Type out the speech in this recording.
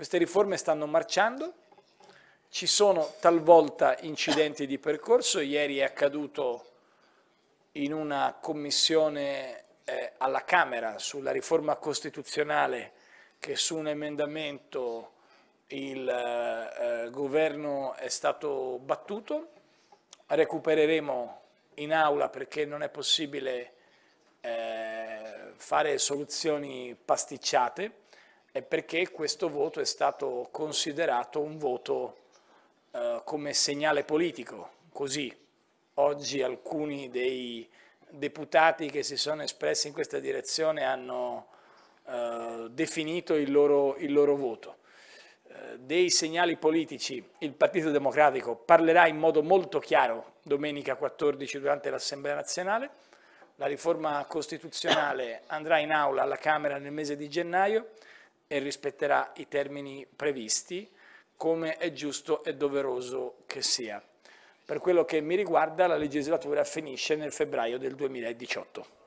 Queste riforme stanno marciando, ci sono talvolta incidenti di percorso, ieri è accaduto in una commissione eh, alla Camera sulla riforma costituzionale che su un emendamento il eh, governo è stato battuto, recupereremo in aula perché non è possibile eh, fare soluzioni pasticciate è perché questo voto è stato considerato un voto eh, come segnale politico, così oggi alcuni dei deputati che si sono espressi in questa direzione hanno eh, definito il loro, il loro voto. Eh, dei segnali politici il Partito Democratico parlerà in modo molto chiaro domenica 14 durante l'Assemblea nazionale, la riforma costituzionale andrà in aula alla Camera nel mese di gennaio, e rispetterà i termini previsti come è giusto e doveroso che sia. Per quello che mi riguarda la legislatura finisce nel febbraio del 2018.